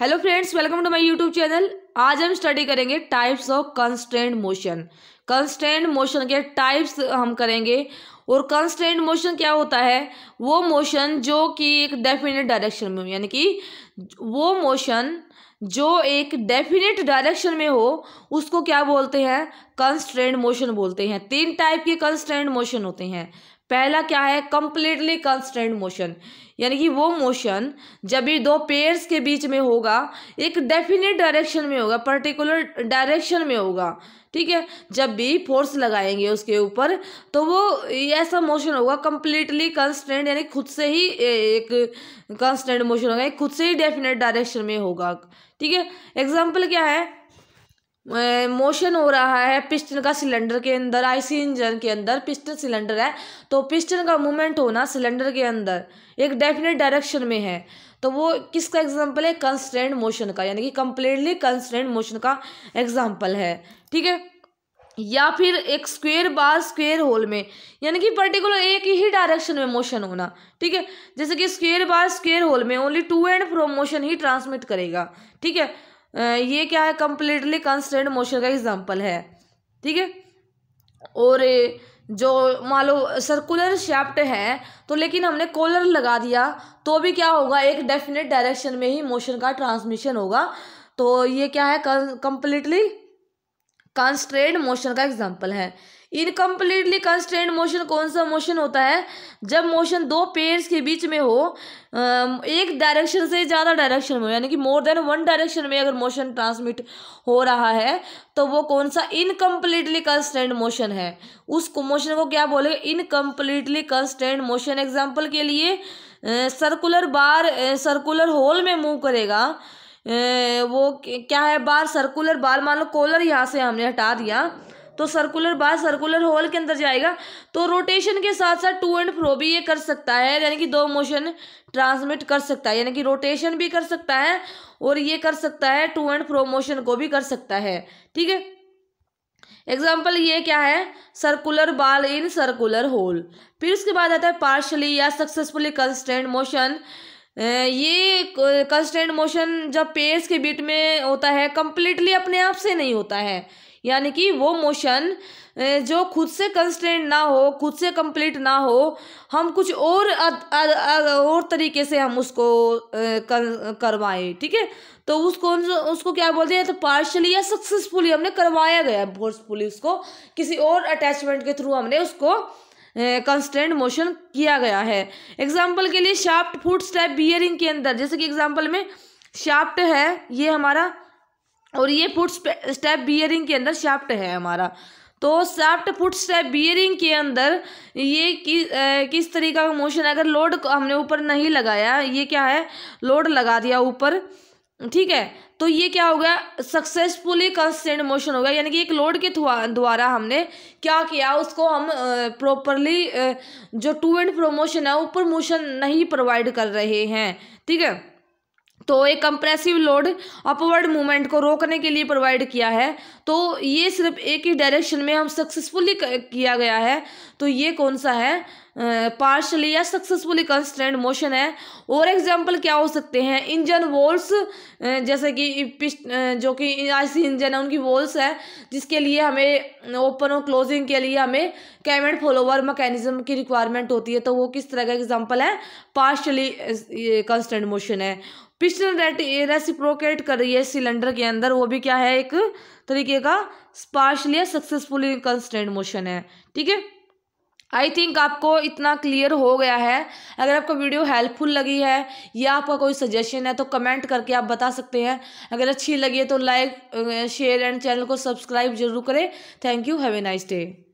hello friends welcome to my YouTube channel आज हम study करेंगे types of constant motion constant motion के types हम करेंगे और कंस्टेंट मोशन क्या होता है वो मोशन जो कि एक डेफिनेट डायरेक्शन में हो यानी कि वो मोशन जो एक डेफिनेट डायरेक्शन में हो उसको क्या बोलते हैं कंस्टेंट मोशन बोलते हैं तीन टाइप के कंस्टेंट मोशन होते हैं पहला क्या है कंप्लीटली कंस्टेंट मोशन यानी कि वो मोशन जब भी दो पेयर्स के बीच में होगा एक डेफिनेट डायरेक्शन में होगा पर्टिकुलर डायरेक्शन में होगा ठीक है जब भी फोर्स लगाएंगे उसके ऊपर तो वो ऐसा मोशन होगा कंप्लीटली कंस्टेंट यानी खुद से ही एक कंस्टेंट मोशन होगा खुद से ही डेफिनेट डायरेक्शन में होगा ठीक है एग्जाम्पल क्या है मोशन हो रहा है पिस्टन का सिलेंडर के अंदर आईसी इंजन के अंदर पिस्टन सिलेंडर है तो पिस्टन का मूवमेंट होना सिलेंडर के अंदर एक डेफिनेट डायरेक्शन में है तो वो किसका एग्जाम्पल है कंस्टेंट मोशन का यानी कि कंप्लीटली कंस्टेंट मोशन का एग्जाम्पल है ठीक है या फिर एक स्क्वेयर बार स्क्वेयर होल में यानी कि पर्टिकुलर एक ही डायरेक्शन में मोशन होना ठीक है जैसे कि स्क्वेयर बार स्क्वेयर होल में only to and fro motion ही ट्रांसमिट करेगा ठीक है ये क्या है कम्प्लीटली कंस्टेंट मोशन का एग्जाम्पल है ठीक है और जो मान लो सर्कुलर शेप्ट है तो लेकिन हमने कॉलर लगा दिया तो भी क्या होगा एक डेफिनेट डायरेक्शन में ही मोशन का ट्रांसमिशन होगा तो ये क्या है कंप्लीटली कंस्ट्रेंड मोशन का एग्जाम्पल है इनकम्प्लीटली कंस्ट्रेंड मोशन कौन सा मोशन होता है जब मोशन दो पेयर्स के बीच में हो एक डायरेक्शन से ज़्यादा डायरेक्शन में हो यानी कि मोर देन वन डायरेक्शन में अगर मोशन ट्रांसमिट हो रहा है तो वो कौन सा इनकम्प्लीटली कंस्टेंट मोशन है उस मोशन को क्या बोलेगा इनकम्प्लीटली कंस्टेंट मोशन एग्जाम्पल के लिए सर्कुलर बार सर्कुलर होल में मूव करेगा वो क्या है बार सर्कुलर बार मान लो कॉलर यहाँ से हमने हटा दिया तो सर्कुलर बार सर्कुलर होल के अंदर जाएगा तो रोटेशन के साथ साथ टू एंड फ्रो भी ये कर सकता है यानी कि दो मोशन ट्रांसमिट कर सकता है यानी कि रोटेशन भी कर सकता है और ये कर सकता है टू एंड फ्रो मोशन को भी कर सकता है ठीक है एग्जाम्पल ये क्या है सर्कुलर बाल इन सर्कुलर होल फिर उसके बाद आता है पार्शली या सक्सेसफुली कंस्टेंट मोशन ये कंस्टेंट मोशन जब पेयर्स के बीच में होता है कम्प्लीटली अपने आप से नहीं होता है यानी कि वो मोशन जो खुद से कंस्टेंट ना हो खुद से कंप्लीट ना हो हम कुछ और अ, अ, अ, और तरीके से हम उसको कर, करवाएं ठीक है तो उसको उसको क्या बोलते हैं तो पार्शली या सक्सेसफुली हमने करवाया गया फोर्सफुली उसको किसी और अटैचमेंट के थ्रू हमने उसको कंस्टेंट मोशन किया गया है एग्जाम्पल के लिए शार्प्ट फुट स्टेप बियरिंग के अंदर जैसे कि एग्जाम्पल में शार्प्ट है ये हमारा और ये पुट स्टेप बियरिंग के अंदर शाफ्ट है हमारा तो साफ्ट फुट स्टेप बियरिंग के अंदर ये कि, ए, किस तरीका का मोशन है अगर लोड हमने ऊपर नहीं लगाया ये क्या है लोड लगा दिया ऊपर ठीक है तो ये क्या हो गया सक्सेसफुली कंस्टेंट मोशन हो गया यानी कि एक लोड के द्वारा हमने क्या किया उसको हम प्रॉपरली जो टू एंड प्रोमोशन है ऊपर मोशन नहीं प्रोवाइड कर रहे हैं ठीक है तो एक कंप्रेसिव लोड अपवर्ड मूवमेंट को रोकने के लिए प्रोवाइड किया है तो ये सिर्फ एक ही डायरेक्शन में हम सक्सेसफुली किया गया है तो ये कौन सा है पार्शली या सक्सेसफुली कंस्टेंट मोशन है और एग्जांपल क्या हो सकते हैं इंजन वॉल्स जैसे कि जो कि आईसी इंजन है उनकी वॉल्स है जिसके लिए हमें ओपन और क्लोजिंग के लिए हमें कैमेंट फॉलोवर मैकेनिज्म की रिक्वायरमेंट होती है तो वो किस तरह का एग्जाम्पल है पार्शली कंस्टेंट मोशन है पिस्टन रेट रेसिप्रोकेट कर रही है सिलेंडर के अंदर वो भी क्या है एक तरीके का स्पार्शली सक्सेसफुली कंस्टेंट मोशन है ठीक है आई थिंक आपको इतना क्लियर हो गया है अगर आपको वीडियो हेल्पफुल लगी है या आपका कोई सजेशन है तो कमेंट करके आप बता सकते हैं अगर अच्छी लगी है तो लाइक शेयर एंड चैनल को सब्सक्राइब जरूर करें thank you have a nice day